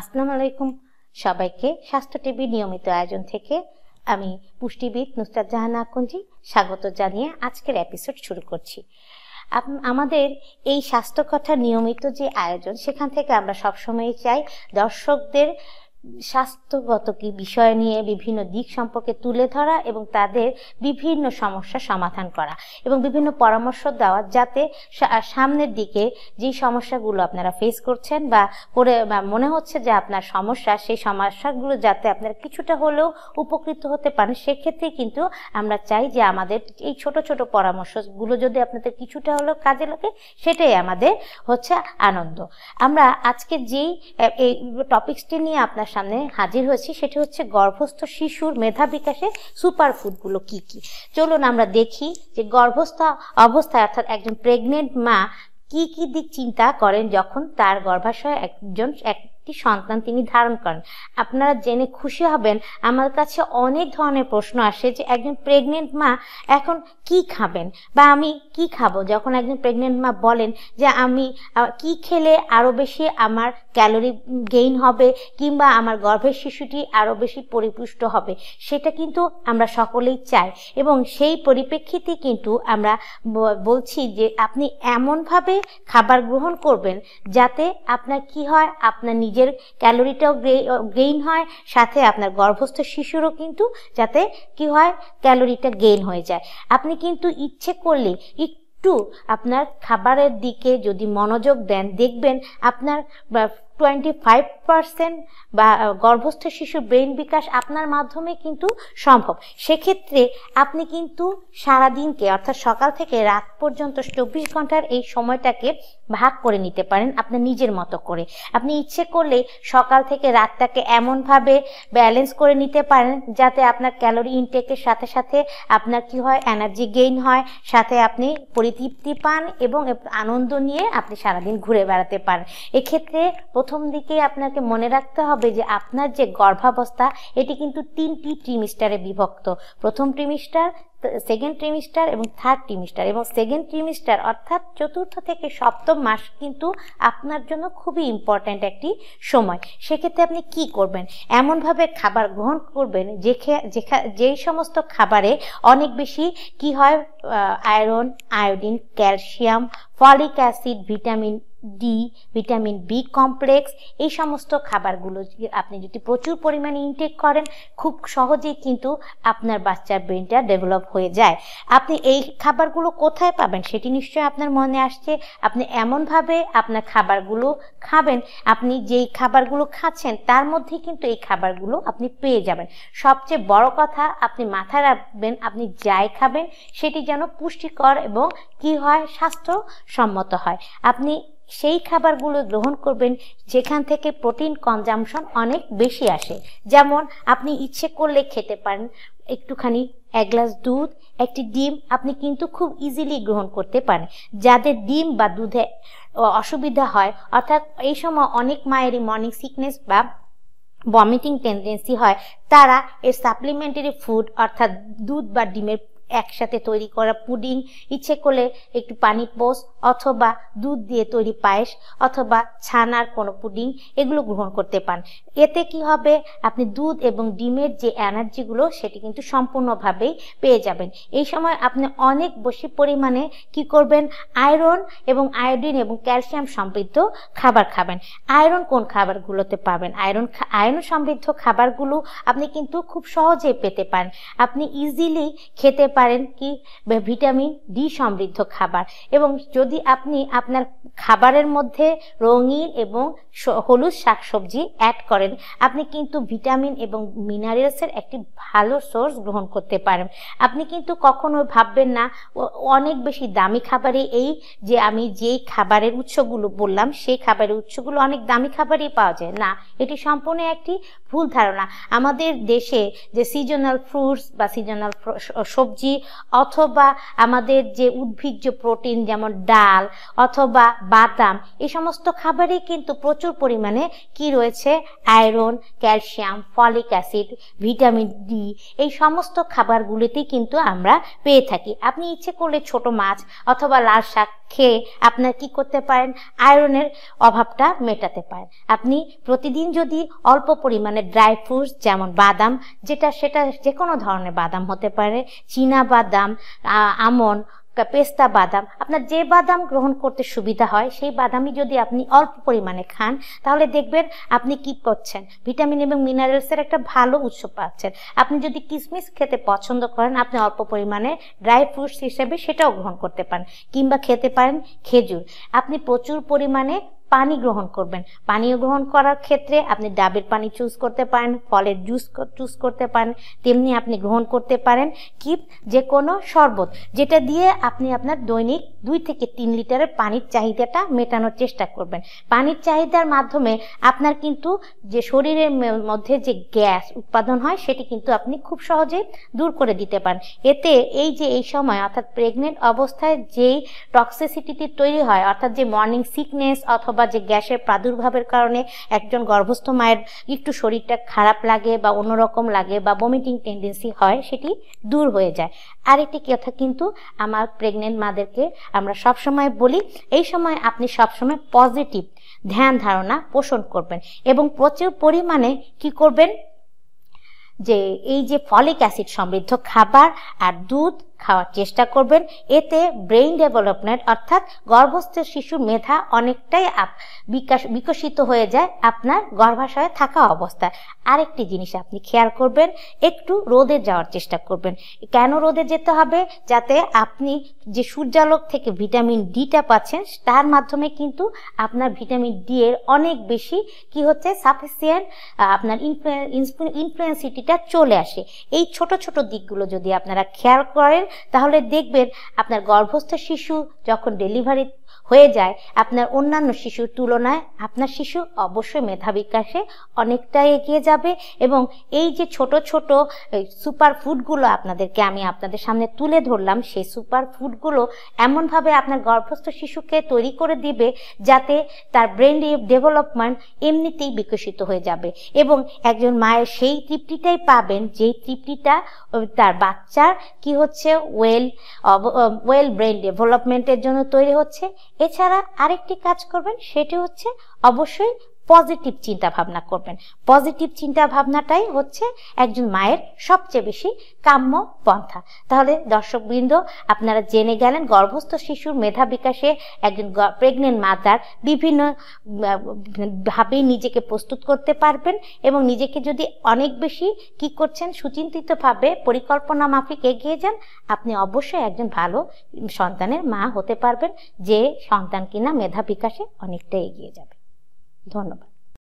আসসালামু আলাইকুম সবাইকে স্বাস্থ্য টিভি নিয়মিত আয়োজন থেকে আমি পুষ্টিবিদ নুসরাত জাহান আকুঞ্জি স্বাগত জানিয়ে আজকের এপিসোড শুরু করছি আমাদের এই স্বাস্থ্য কথা নিয়মিত যে আয়োজন সেখান থেকে আমরা সবসময় চাই দর্শকদের স্বাস্থ্যগত কি বিষয় নিয়ে বিভিন্ন দিক সম্পর্কে তুলে ধরা এবং তাদের বিভিন্ন সমস্যা সমাধান করা এবং বিভিন্ন পরামর্শ দেওয়া যাতে সামনের দিকে যেই সমস্যাগুলো আপনারা ফেস করছেন বা করে মনে হচ্ছে যে আপনার সমস্যা সেই সমস্যাগুলো যাতে আপনারা কিছুটা হলেও উপকৃত হতে পারেন সেক্ষেত্রে কিন্তু আমরা চাই যে আমাদের এই ছোট ছোট পরামর্শগুলো যদি আপনাদের কিছুটা হলেও কাজে লাগে সেটাই আমাদের হচ্ছে আনন্দ আমরা আজকে যেই এই টপিক্সটি নিয়ে আপনার সামনে হাজির হয়েছি সেটি হচ্ছে গর্ভস্থ শিশুর মেধা বিকাশে সুপার ফুডগুলো কি কি চলুন আমরা দেখি যে গর্ভস্থ অবস্থায় অর্থাৎ একজন প্রেগনেন্ট মা কি কি দিক চিন্তা করেন যখন তার গর্ভাশয় একজন এক একটি সন্তান তিনি ধারণ করেন আপনারা জেনে খুশি হবেন আমার কাছে অনেক ধরনের প্রশ্ন আসে যে একজন প্রেগনেন্ট মা এখন কি খাবেন বা আমি কি খাবো যখন একজন প্রেগনেন্ট মা বলেন যে আমি কি খেলে আরও বেশি আমার ক্যালোরি গেইন হবে কিংবা আমার গর্ভের শিশুটি আরও বেশি পরিপুষ্ট হবে সেটা কিন্তু আমরা সকলেই চাই এবং সেই পরিপ্রেক্ষিতে কিন্তু আমরা বলছি যে আপনি এমনভাবে খাবার গ্রহণ করবেন যাতে আপনার কি হয় আপনার নিজের নিজের ক্যালোরিটাও গেইন হয় সাথে আপনার গর্ভস্থ শিশুরও কিন্তু যাতে কি হয় ক্যালোরিটা গেইন হয়ে যায় আপনি কিন্তু ইচ্ছে করলে একটু আপনার খাবারের দিকে যদি মনোযোগ দেন দেখবেন আপনার টোয়েন্টি ফাইভ পারসেন্ট বা গর্ভস্থ শিশুর ব্রেন বিকাশ আপনার মাধ্যমে কিন্তু সম্ভব সেক্ষেত্রে আপনি কিন্তু সারাদিনকে অর্থাৎ সকাল থেকে রাত পর্যন্ত চব্বিশ ঘন্টার এই সময়টাকে ভাগ করে নিতে পারেন আপনার নিজের মতো করে আপনি ইচ্ছে করলে সকাল থেকে রাতটাকে এমনভাবে ব্যালেন্স করে নিতে পারেন যাতে আপনার ক্যালোরি ইনটেকের সাথে সাথে আপনার কি হয় এনার্জি গেইন হয় সাথে আপনি পরিতৃপ্তি পান এবং আনন্দ নিয়ে আপনি সারাদিন ঘুরে বেড়াতে পারেন এক্ষেত্রে প্রথম দিকে আপনাকে মনে রাখতে হবে যে আপনার যে গর্ভাবস্থা এটি কিন্তু তিনটি ট্রিমিস্টারে বিভক্ত প্রথম ট্রিমিস্টার সেকেন্ড ট্রিমিস্টার এবং থার্ড ট্রিমিস্টার এবং সেকেন্ড ট্রিমিস্টার অর্থাৎ চতুর্থ থেকে সপ্তম মাস কিন্তু আপনার জন্য খুবই ইম্পর্ট্যান্ট একটি সময় সেক্ষেত্রে আপনি কি করবেন এমনভাবে খাবার গ্রহণ করবেন যেই সমস্ত খাবারে অনেক বেশি কি হয় iron iodine calcium folic acid vitamin D vitamin B complex এই সমস্ত খাবারগুলো আপনি যদি প্রচুর পরিমাণে ইনটেক করেন খুব সহজেই কিন্তু আপনার বাচ্চার ব্রেনটা ডেভেলপ হয়ে যায় আপনি এই খাবারগুলো কোথায় পাবেন সেটি নিশ্চয় আপনার মনে আসছে আপনি এমনভাবে আপনার খাবারগুলো খাবেন আপনি যেই খাবারগুলো খাচ্ছেন তার মধ্যে কিন্তু এই খাবারগুলো আপনি পেয়ে যাবেন সবচেয়ে বড় কথা আপনি মাথায় রাখবেন আপনি যাই খাবেন সেটি যেন পুষ্টিকর এবং কি হয় স্বাস্থ্যসম্মত হয় আপনি সেই খাবারগুলো গ্রহণ করবেন যেখান থেকে প্রোটিন কনজামশন অনেক বেশি আসে যেমন আপনি ইচ্ছে করলে খেতে পারেন একটুখানি এক গ্লাস দুধ একটি ডিম আপনি কিন্তু খুব ইজিলি গ্রহণ করতে পারেন যাদের ডিম বা দুধে অসুবিধা হয় অর্থাৎ এই সময় অনেক মায়েরই মর্নিং সিকনেস বা ভমিটিং টেন্ডেন্সি হয় তারা এর সাপ্লিমেন্টারি ফুড অর্থাৎ দুধ বা ডিমের একসাথে তৈরি করা পুডিং ইচ্ছে করলে একটু পানি পোস অথবা দুধ দিয়ে তৈরি পায়েস অথবা ছানার কোনো পুডিং এগুলো গ্রহণ করতে পান এতে কি হবে আপনি দুধ এবং ডিমের যে এনার্জিগুলো সেটি কিন্তু সম্পূর্ণভাবেই পেয়ে যাবেন এই সময় আপনি অনেক বেশি পরিমাণে কি করবেন আয়রন এবং আয়োডিন এবং ক্যালসিয়াম সমৃদ্ধ খাবার খাবেন আয়রন কোন খাবারগুলোতে পাবেন আয়রন আয়রন সমৃদ্ধ খাবারগুলো আপনি কিন্তু খুব সহজে পেতে পারেন আপনি ইজিলি খেতে পারেন কি ভিটামিন ডি সমৃদ্ধ খাবার এবং যদি আপনি আপনার খাবারের মধ্যে রঙিন এবং হলুদ শাকসবজি অ্যাড করেন আপনি কিন্তু ভিটামিন এবং মিনারেলসের একটি ভালো সোর্স গ্রহণ করতে পারেন আপনি কিন্তু কখনো ভাববেন না অনেক বেশি দামি খাবারে এই যে আমি যেই খাবারের উৎসগুলো বললাম সেই খাবারের উৎসগুলো অনেক দামি খাবারই পাওয়া যায় না এটি সম্পূর্ণ একটি ভুল ধারণা আমাদের দেশে যে সিজনাল ফ্রুটস বা সিজনাল সবজি সবজি অথবা আমাদের যে উদ্ভিজ্জ প্রোটিন যেমন ডাল অথবা বাদাম এই সমস্ত খাবারে কিন্তু প্রচুর পরিমাণে কি রয়েছে iron calcium folic acid vitamin D এই সমস্ত খাবারগুলিতেই কিন্তু আমরা পেয়ে থাকি আপনি ইচ্ছে করলে ছোট মাছ অথবা লাল শাক খেয়ে আপনার কি করতে পারেন আয়রনের অভাবটা মেটাতে পারেন আপনি প্রতিদিন যদি অল্প পরিমাণে ড্রাই ফ্রুটস যেমন বাদাম যেটা সেটা যে কোনো ধরনের বাদাম হতে পারে চীনা চীনা বাদাম আমন পেস্তা বাদাম আপনার যে বাদাম গ্রহণ করতে সুবিধা হয় সেই বাদামই যদি আপনি অল্প পরিমাণে খান তাহলে দেখবেন আপনি কি করছেন ভিটামিন এবং মিনারেলসের একটা ভালো উৎস পাচ্ছেন আপনি যদি কিসমিস খেতে পছন্দ করেন আপনি অল্প পরিমাণে ড্রাই ফ্রুটস হিসেবে সেটাও গ্রহণ করতে পারেন কিংবা খেতে পারেন খেজুর আপনি প্রচুর পরিমাণে পানি গ্রহণ করবেন পানীয় গ্রহণ করার ক্ষেত্রে আপনি ডাবের পানি চুজ করতে পারেন ফলের জুস চুজ করতে পারেন তেমনি আপনি গ্রহণ করতে পারেন কি যে কোনো শরবত যেটা দিয়ে আপনি আপনার দৈনিক দুই থেকে তিন লিটারের পানির চাহিদাটা মেটানোর চেষ্টা করবেন পানির চাহিদার মাধ্যমে আপনার কিন্তু যে শরীরের মধ্যে যে গ্যাস উৎপাদন হয় সেটি কিন্তু আপনি খুব সহজে দূর করে দিতে পারেন এতে এই যে এই সময় অর্থাৎ প্রেগনেন্ট অবস্থায় যেই টক্সিসিটিটি তৈরি হয় অর্থাৎ যে মর্নিং সিকনেস অথবা বা যে গ্যাসের প্রাদুর্ভাবের কারণে একজন গর্ভস্থ মায়ের একটু শরীরটা খারাপ লাগে বা অন্যরকম লাগে বা বমিটিং টেন্ডেন্সি হয় সেটি দূর হয়ে যায় আরেকটি কথা কিন্তু আমার প্রেগনেন্ট মাদেরকে আমরা সবসময় বলি এই সময় আপনি সবসময় পজিটিভ ধ্যান ধারণা পোষণ করবেন এবং প্রচুর পরিমাণে কি করবেন যে এই যে ফলিক অ্যাসিড সমৃদ্ধ খাবার আর দুধ খাওয়ার চেষ্টা করবেন এতে ব্রেইন ডেভেলপমেন্ট অর্থাৎ গর্ভস্থ শিশুর মেধা অনেকটাই বিকাশ বিকশিত হয়ে যায় আপনার গর্ভাশয়ে থাকা অবস্থায় আরেকটি জিনিস আপনি খেয়াল করবেন একটু রোদে যাওয়ার চেষ্টা করবেন কেন রোদে যেতে হবে যাতে আপনি যে সূর্যালোক থেকে ভিটামিন ডিটা পাচ্ছেন তার মাধ্যমে কিন্তু আপনার ভিটামিন ডি এর অনেক বেশি কি হচ্ছে সাফিসিয়েন্ট আপনার ইনফ্লুয়েন্সিটিটা চলে আসে এই ছোট ছোট দিকগুলো যদি আপনারা খেয়াল করেন তাহলে দেখবেন আপনার গর্ভস্থ শিশু যখন ডেলিভারি হয়ে যায় আপনার অন্যান্য শিশুর তুলনায় আপনার শিশু অবশ্যই মেধা বিকাশে অনেকটাই এগিয়ে যাবে এবং এই যে ছোট ছোট সুপার ফুডগুলো আপনাদেরকে আমি আপনাদের সামনে তুলে ধরলাম সেই সুপার ফুডগুলো এমনভাবে আপনার গর্ভস্থ শিশুকে তৈরি করে দিবে যাতে তার ব্রেন ডেভেলপমেন্ট এমনিতেই বিকশিত হয়ে যাবে এবং একজন মায়ের সেই তৃপ্তিটাই পাবেন যেই তৃপ্তিটা তার বাচ্চার কি হচ্ছে ওয়েল ওয়েল ব্রেন ডেভেলপমেন্টের জন্য তৈরি হচ্ছে এছাড়া আরেকটি কাজ করবেন সেটি হচ্ছে অবশ্যই পজিটিভ চিন্তা ভাবনা করবেন পজিটিভ চিন্তা ভাবনাটাই হচ্ছে একজন মায়ের সবচেয়ে বেশি কাম্য পন্থা তাহলে দর্শকবৃন্দ আপনারা জেনে গেলেন গর্ভস্থ শিশুর মেধা বিকাশে একজন প্রেগনেন্ট মাদার বিভিন্ন ভাবে নিজেকে প্রস্তুত করতে পারবেন এবং নিজেকে যদি অনেক বেশি কি করছেন সুচিন্তিতভাবে পরিকল্পনা মাফিক এগিয়ে যান আপনি অবশ্যই একজন ভালো সন্তানের মা হতে পারবেন যে সন্তান কিনা মেধা বিকাশে অনেকটা এগিয়ে যাবে ধন্যবাদ